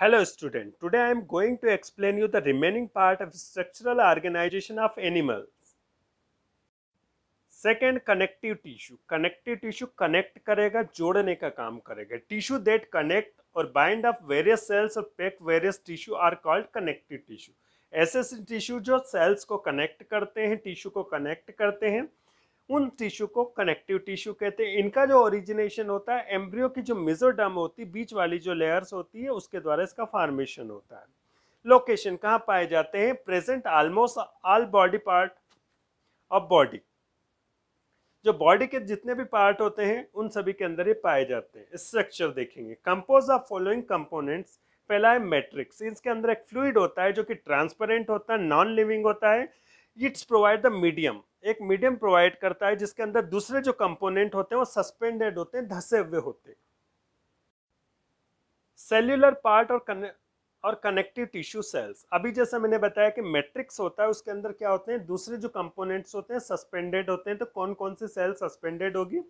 Hello student, today I am going to explain you the remaining part of structural organization of animals. Second, connective tissue. Connective tissue connect करेगा जोड़ने का काम करेगा Tissue that connect और bind up various cells और pack various tissue are called connective tissue. ऐसे tissue जो cells को कनेक्ट करते हैं टिश्यू को कनेक्ट करते हैं उन टिश्यू को कनेक्टिव टिश्यू कहते हैं इनका जो ओरिजिनेशन होता है एम्ब्रियो की जो मिजोडम होती है बीच वाली जो लेयर्स होती है उसके द्वारा इसका फॉर्मेशन होता है लोकेशन कहाँ पाए जाते हैं present almost all body part of body जो बॉडी के जितने भी पार्ट होते हैं उन सभी के अंदर ये पाए जाते हैं स्ट्रक्चर देखेंगे कंपोज ऑफ फॉलोइंग कंपोनेंट्स पहला है मैट्रिक्स इसके अंदर एक फ्लूड होता है जो कि ट्रांसपेरेंट होता है नॉन लिविंग होता है इट्स प्रोवाइड द मीडियम एक मीडियम प्रोवाइड करता है जिसके अंदर दूसरे जो कंपोनेंट होते हैं वो सस्पेंडेड होते हैं धसे हुए होते हैं सेल्यूलर पार्ट और कने, और कनेक्टिव टिश्यू सेल्स अभी जैसा मैंने बताया कि मैट्रिक्स होता है उसके अंदर क्या होते हैं दूसरे जो कंपोनेंट्स होते हैं सस्पेंडेड होते हैं तो कौन कौन सी सेल सस्पेंडेड होगी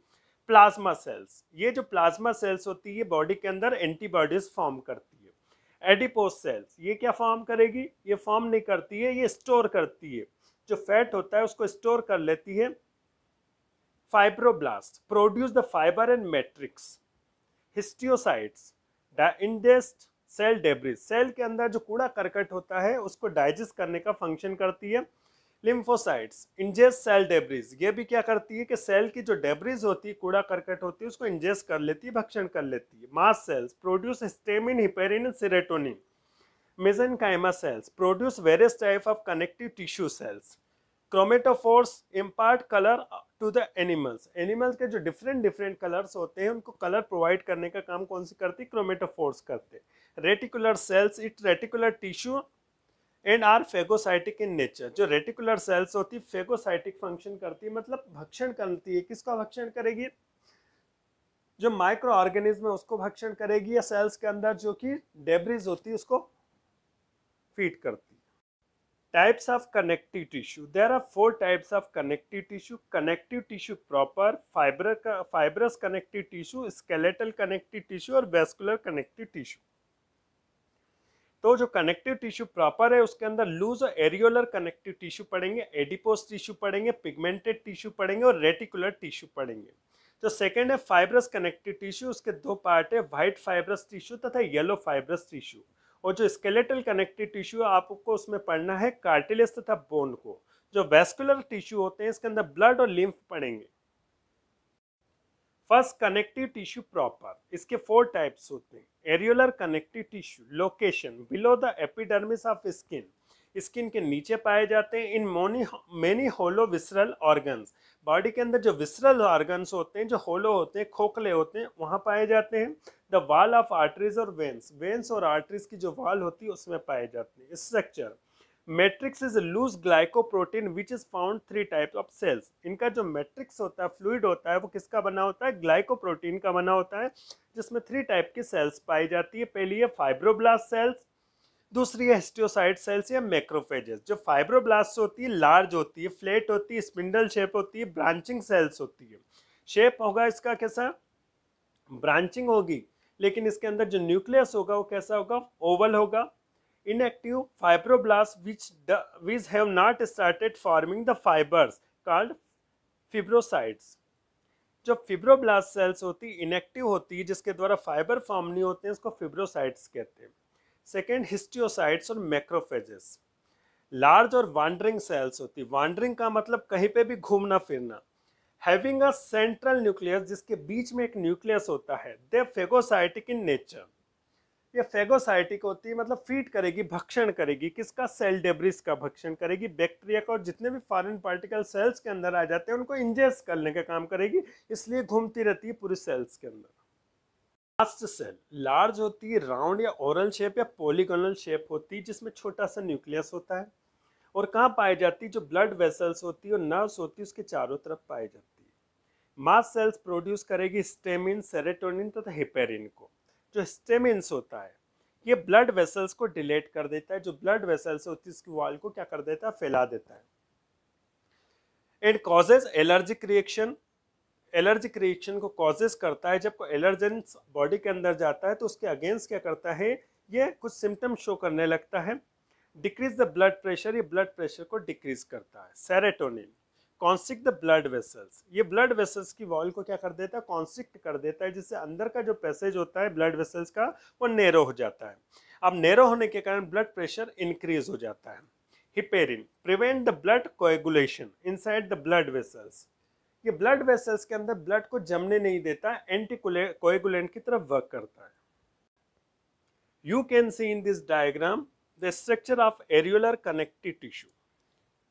प्लाज्मा सेल्स ये जो प्लाज्मा सेल्स होती है बॉडी के अंदर एंटीबॉडीज फॉर्म करती है एडिपोज सेल्स ये क्या फॉर्म करेगी ये फॉर्म नहीं करती है ये स्टोर करती है जो फैट होता है उसको स्टोर कर लेती है fibroblast produce the fibre and matrix histiocytes the ingest cell debris cell के अंदर जो कूड़ा करकट होता है उसको डाइजेस्ट करने का फंक्शन करती है लिम्फोसाइट्स इंजेस्ट सेल डेब्रिज ये भी क्या करती है कि सेल की जो डेब्रिज होती है कूड़ा करकट होती है उसको इंजेस्ट कर लेती है भक्षण कर लेती है mast cells produce histamine heparin serotonin mesenchymal cells produce various type of connective tissue cells chromatophores impart color to the animals animals ke jo different different colors hote hain unko color provide karne ka kaam kaun si karti chromatophores karte reticular cells it reticular tissue and are phagocytic in nature जो reticular cells होती है phagocytic function करती है मतलब भक्षण करती है किसका भक्षण करेगी जो माइक्रो ऑर्गेनिज्म है उसको भक्षण करेगी या सेल्स के अंदर जो कि डेब्रिज होती है उसको फीड करती है types of connective tissue there are four types of connective tissue connective tissue proper fibre fibrous connective tissue skeletal connective tissue और वेस्कुलर कनेक्टिव टिश्यू तो जो कनेक्टिव टिश्यू प्रॉपर है उसके अंदर लूज और एरियोलर कनेक्टिव टिश्यू पड़ेंगे adipose tissue पड़ेंगे pigmented tissue पड़ेंगे और रेटिकुलर टिश्यू पड़ेंगे जो सेकेंड है फाइब्रस कनेक्टिव टिश्यू उसके दो पार्ट है व्हाइट फाइब्रस टिश्यू तथा येलो फाइब्रस टिश्यू और जो स्केलेटल कनेक्टिव टिश्यू है आपको उसमें पढ़ना है कार्टिलेज तथा बोन को जो वेस्कुलर टिश्यू होते हैं इसके अंदर ब्लड और लिम्फ पड़ेंगे फर्स्ट कनेक्टिव टिश्यू प्रॉपर इसके फोर टाइप्स होते हैं areolar connective tissue location below the epidermis of skin skin के नीचे पाए जाते हैं in many many hollow visceral organs body के अंदर जो विसरल ऑर्गन्स होते हैं जो होलो होते हैं खोखले होते हैं वहाँ पाए जाते हैं द वाल ऑफ आर्टरीज और वेंस वेंस और आर्टरीज की जो वाल होती है उसमें पाए जाते हैं structure matrix is loose glycoprotein which is found three types of cells इनका जो मैट्रिक्स होता है फ्लूड होता है वो किसका बना होता है ग्लाइकोप्रोटीन का बना होता है जिसमें थ्री टाइप की सेल्स पाई जाती है पहली है फाइब्रोब्लास्ट सेल्स दूसरी है हिस्टियोसाइट सेल्स या मैक्रोफेजेस जो फाइब्रोब्लास्ट होती है लार्ज होती है फ्लेट होती है स्पिंडल शेप होती है ब्रांचिंग सेल्स होती है शेप होगा इसका कैसा ब्रांचिंग होगी लेकिन इसके अंदर जो न्यूक्लियस होगा वो कैसा होगा ओवल होगा inactive fibroblast which the, which have not started forming the fibers called जो फिब्रोब्लास्ट सेल्स होती है इनएक्टिव होती है जिसके द्वारा फाइबर फॉर्म नहीं होते हैं इसको फिब्रोसाइट्स कहते हैं सेकेंड हिस्टियोसाइट्स और मैक्रोफेजेस लार्ज और वांडरिंग सेल्स होती वांडरिंग का मतलब कहीं पे भी घूमना फिरना हैविंग अ सेंट्रल न्यूक्लियस जिसके बीच में एक न्यूक्लियस होता है दे फेगोसाइटिक इन नेचर ये फेगोसाइटिक होती है मतलब फीड करेगी भक्षण करेगी किसका सेल डेब्रिस का भक्षण करेगी बैक्टीरिया का और जितने भी फॉरेन पार्टिकल सेल्स के अंदर आ जाते हैं उनको इंजेस्ट करने का काम करेगी इसलिए घूमती रहती है पूरी सेल्स के अंदर लास्ट सेल लार्ज होती है राउंड या ओरल शेप या पोलिकॉनल शेप होती है जिसमें छोटा सा न्यूक्लियस होता है और कहाँ पाई जाती है जो ब्लड वेसल्स होती है और नर्व्स होती है उसके चारों तरफ पाई जाती है मास सेल्स प्रोड्यूस करेगी स्टेमिन सेरेटोनिन तथा हिपेरिन को जो स्टेमिनस होता है ये ब्लड वेसल्स को डिलेट कर देता है जो ब्लड वेसल्स होती है उसकी वाल को क्या कर देता है फैला देता है and causes allergic reaction allergic reaction को कॉजेस करता है जब कोई एलर्जन बॉडी के अंदर जाता है तो उसके अगेंस्ट क्या करता है ये कुछ सिम्टम शो करने लगता है डिक्रीज द ब्लड प्रेशर ये ब्लड प्रेशर को डिक्रीज करता है serotonin constrict the blood vessels ये ब्लड वेसल्स की वॉल को क्या कर देता है कॉन्सिक्ट कर देता है जिससे अंदर का जो पैसेज होता है ब्लड वेसल्स का वो नेरो हो जाता है अब नेरो होने के कारण ब्लड प्रेशर इंक्रीज हो जाता है heparin prevent the blood coagulation inside the blood vessels ये ब्लड वेसल्स के अंदर ब्लड को जमने नहीं देता एंटी कोएगुलेंट की तरफ वर्क करता है you can see in this diagram the structure of areolar connective tissue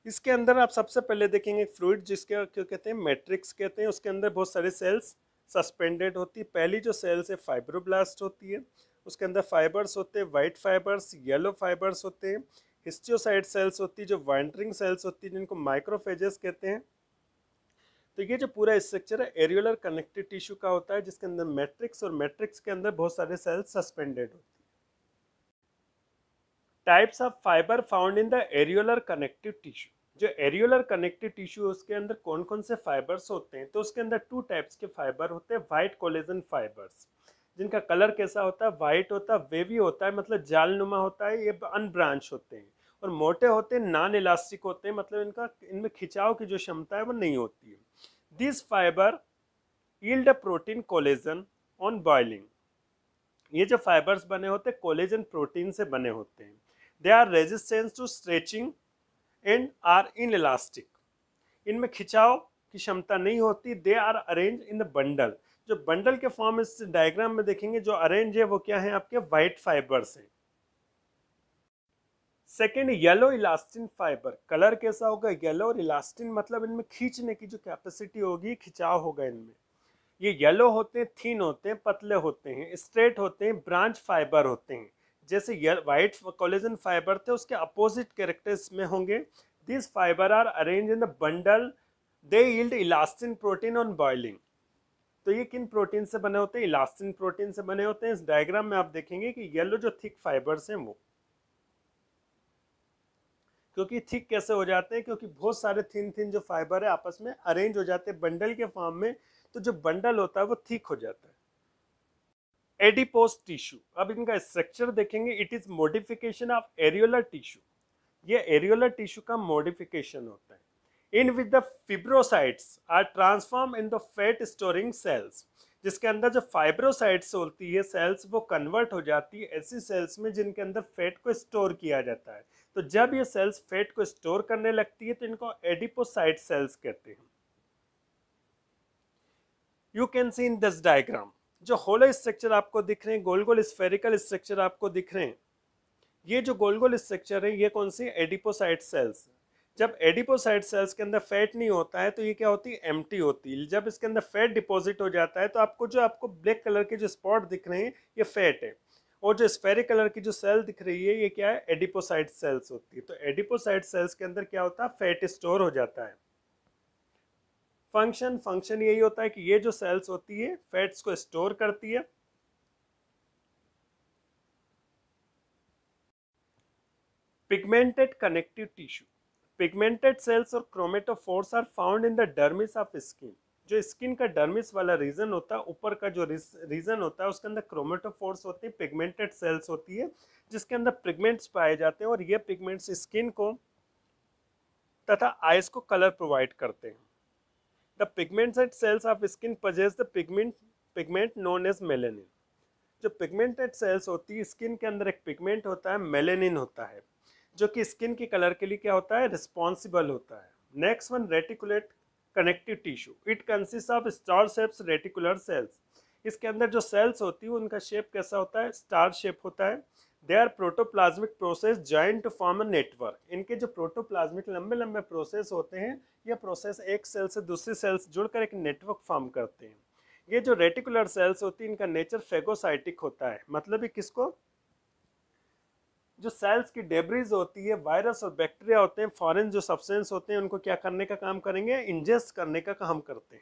इसके अंदर आप सबसे पहले देखेंगे फ्लूड जिसके क्या कहते हैं मैट्रिक्स कहते हैं उसके अंदर बहुत सारे सेल्स सस्पेंडेड होती है पहली जो सेल्स है फाइब्रोब्लास्ट होती है उसके अंदर फाइबर्स होते हैं वाइट फाइबर्स येलो फाइबर्स होते हैं हिस्टियोसाइड सेल्स होती है जो वाइंटरिंग सेल्स होती है जिनको माइक्रोफेजेस कहते हैं तो ये जो पूरा स्ट्रक्चर है एरियोलर कनेक्टिव टिश्यू का होता है जिसके अंदर मैट्रिक्स और मैट्रिक्स के अंदर बहुत सारे सेल सस्पेंडेड होते हैं types of fibre found in the areolar connective tissue जो एरियोलर कनेक्टिव टिश्यू है उसके अंदर कौन कौन से फाइबर्स होते हैं तो उसके अंदर टू टाइप्स के फाइबर होते हैं वाइट कोलेजन फाइबर्स जिनका कलर कैसा होता है वाइट होता है वेवी होता है मतलब जालनुमा होता है ये अनब्रांच होते हैं और मोटे होते हैं नॉन इलास्टिक होते हैं मतलब इनका इनमें खिंचाव की जो क्षमता है वो नहीं होती है this fibre yield protein collagen on boiling ये जो फाइबर्स बने होते हैं कोलेजन प्रोटीन से बने होते हैं they are resistance to stretching and are inelastic इनमें खिंचाव की क्षमता नहीं होती they are arrange in the bundle जो बंडल के फॉर्म इस डायग्राम में देखेंगे जो अरेंज है वो क्या है आपके वाइट फाइबर्स हैं second yellow elastin fibre colour कैसा होगा येलो और इलास्टिन मतलब इनमें खींचने की जो कैपेसिटी होगी खिंचाव होगा इनमें ये येलो होते हैं थीन होते हैं पतले होते हैं स्ट्रेट होते हैं ब्रांच फाइबर होते हैं जैसे वाइट कोलेजन फाइबर थे उसके अपोजिट कैरेक्टर्स में होंगे this fibre are arrange in the bundle they yield elastin protein on boiling तो ये किन प्रोटीन से बने होते हैं इलास्टिन प्रोटीन से बने होते हैं इस डायग्राम में आप देखेंगे कि येलो जो थिक फाइबर्स हैं वो क्योंकि थिक कैसे हो जाते हैं क्योंकि बहुत सारे थिन थिन जो फाइबर है आपस में अरेंज हो जाते हैं बंडल के फॉर्म में तो जो बंडल होता है वो थिक हो जाता है एडिपोस टिश्यू अब इनका स्ट्रक्चर देखेंगे it is modification of areolar tissue ये एरियोलर टिश्यू का मोडिफिकेशन होता है in with the fibrocytes are transform in the fat storing cells जिसके अंदर जो फाइब्रोसाइट्स होती है सेल्स वो कन्वर्ट हो जाती है ऐसी सेल्स में जिनके अंदर फैट को स्टोर किया जाता है तो जब ये सेल्स फैट को स्टोर करने लगती है तो इनको एडिपोसाइट सेल्स कहते हैं you can see in this diagram जो होलो स्ट्रक्चर आपको दिख रहे हैं गोल गोल स्फेरिकल स्ट्रक्चर आपको दिख रहे हैं ये जो गोल गोल स्ट्रक्चर है ये कौन सी एडिपोसाइट सेल्स जब एडिपोसाइट सेल्स के अंदर फैट नहीं होता है तो ये क्या होती है एम्प्टी होती है जब इसके अंदर फैट डिपॉजिट हो जाता है तो आपको जो आपको ब्लैक कलर के जो स्पॉट दिख रहे हैं ये फैट है और जो स्पेरिक कलर की जो सेल दिख रही है ये क्या है एडिपोसाइट सेल्स होती है तो एडिपोसाइट सेल्स के अंदर क्या होता है फैट स्टोर हो जाता है फंक्शन फंक्शन यही होता है कि ये जो सेल्स होती है फैट्स को स्टोर करती है pigmented connective tissue pigmented cells और chromatophores are found in the dermis of skin जो स्किन का डर्मिस वाला रीजन होता है ऊपर का जो रीजन होता है उसके अंदर क्रोमेटोफोर्स होती है पिगमेंटेड सेल्स होती है जिसके अंदर पिगमेंट्स पाए जाते हैं और ये पिगमेंट्स स्किन को तथा आइज को कलर प्रोवाइड करते हैं the pigmented cells of skin possess the pigment pigment known as melanin जो पिगमेंटेड सेल्स होती है स्किन के अंदर एक पिगमेंट होता है मेलेनिन होता है जो कि स्किन के कलर के लिए क्या होता है रिस्पॉन्सिबल होता है next one reticulate connective tissue it consist of star shapes reticular cells इसके अंदर जो सेल्स होती है उनका शेप कैसा होता है स्टार शेप होता है they are protoplasmic process join to form a network इनके जो प्रोटोप्लाज्मिक लंबे लंबे प्रोसेस होते हैं ये प्रोसेस एक सेल से दूसरी सेल्स जुड़कर एक नेटवर्क फॉर्म करते हैं ये जो रेटिकुलर सेल्स होती है इनका नेचर फेगोसाइटिक होता है मतलब ये किसको जो सेल्स की डेब्रिज होती है वायरस और बैक्टीरिया होते हैं फॉरेन जो सब्सटेंस होते हैं उनको क्या करने का काम करेंगे इंजेस्ट करने का काम करते हैं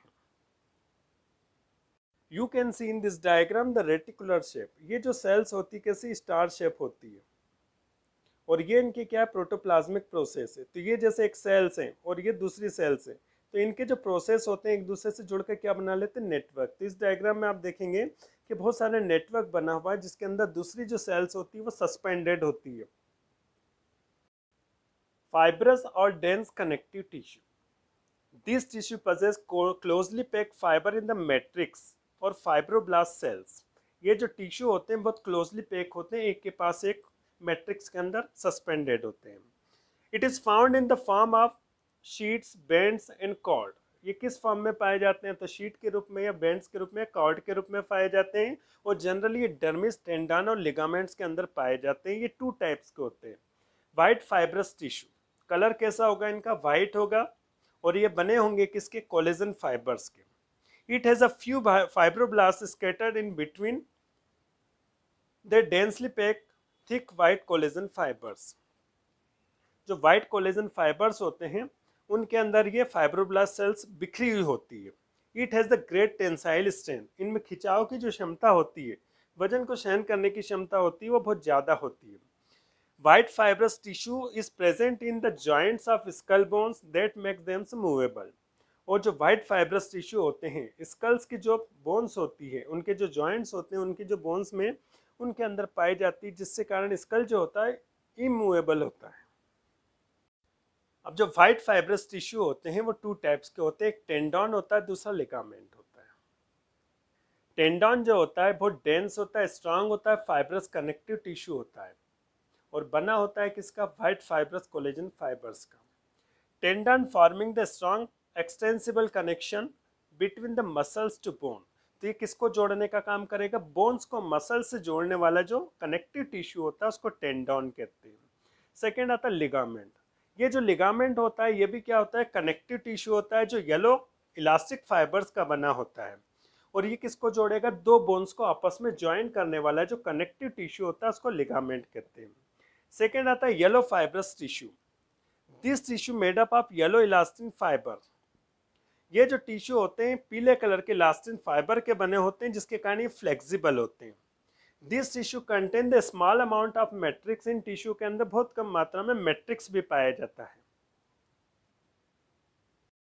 you can see in this diagram the reticular shape ये जो सेल्स होती कैसी स्टार शेप होती है और ये इनके क्या प्रोटोप्लाज्मिक प्रोसेस है तो ये जैसे एक सेल्स हैं और ये दूसरी सेल्स हैं तो इनके जो प्रोसेस होते हैं एक दूसरे से जुड़कर क्या बना लेते हैं नेटवर्क तो इस डायग्राम में आप देखेंगे कि बहुत सारे नेटवर्क बना हुआ है जिसके अंदर दूसरी जो सेल्स होती है वो सस्पेंडेड होती है फाइब्रस और dense connective tissue this tissue possess closely pack fibre in the matrix और फाइब्रोब्लास्ट सेल्स ये जो टिश्यू होते हैं बहुत क्लोजली पैक होते हैं एक के पास एक मैट्रिक्स के अंदर सस्पेंडेड होते हैं it is found in the form of sheets bands and cord ये किस फॉर्म में पाए जाते हैं तो शीट के रूप में या बैंड्स के रूप में कॉर्ड के रूप में पाए जाते हैं और जनरली ये डर्मिस टेंडान और लिगामेंट्स के अंदर पाए जाते हैं ये टू टाइप्स के होते हैं वाइट फाइब्रस टिश्यू कलर कैसा होगा इनका वाइट होगा और ये बने होंगे किसके कोलेजन फाइबर्स के it has a few fibroblast scattered in between the densely pack thick white collagen fibres जो वाइट कोलेजन फाइबर्स होते हैं उनके अंदर ये फाइब्रोब्लास्ट सेल्स बिखरी हुई होती है it has the great tensile strength इनमें खिंचाव की जो क्षमता होती है वजन को सहन करने की क्षमता होती है वो बहुत ज़्यादा होती है white fibrous tissue is present in the joints of skull bones that make them movable और जो वाइट फाइब्रस टिश्यू होते हैं स्कल्स की जो बोन्स होती है उनके जो जॉइंट्स होते हैं उनके जो बोन्स में उनके अंदर पाई जाती है जिससे कारण स्कल जो होता है इमूवेबल होता है अब जो वाइट फाइब्रस टिश्यू होते हैं वो टू टाइप्स के होते हैं एक टेंडॉन होता है दूसरा लिगामेंट होता है टेंडॉन जो होता है बहुत डेंस होता है स्ट्रांग होता है फाइब्रस कनेक्टिव टिश्यू होता है और बना होता है किसका वाइट फाइब्रस कोलेजन फाइबर्स का tendon forming the strong extensible connection between the muscles to bone तो ये किसको जोड़ने का काम करेगा बोन्स को मसल से जोड़ने वाला जो कनेक्टिव टिश्यू होता है उसको टेंडॉन कहते हैं सेकेंड आता है लिगामेंट ये जो लिगामेंट होता है ये भी क्या होता है कनेक्टिव टिश्यू होता है जो येलो इलास्टिक फाइबर्स का बना होता है और ये किसको जोड़ेगा दो बोन्स को आपस में ज्वाइन करने वाला है जो कनेक्टिव टिश्यू होता है उसको लिगामेंट कहते हैं सेकेंड आता है yellow fibrous tissue this tissue made up of yellow elastin fibre ये जो टिश्यू होते हैं पीले कलर के इलास्टिन फाइबर के बने होते हैं जिसके कारण ये फ्लेक्सिबल होते हैं this tissue contain the small amount of matrix in tissue के अंदर बहुत कम मात्रा में मैट्रिक्स भी पाया जाता है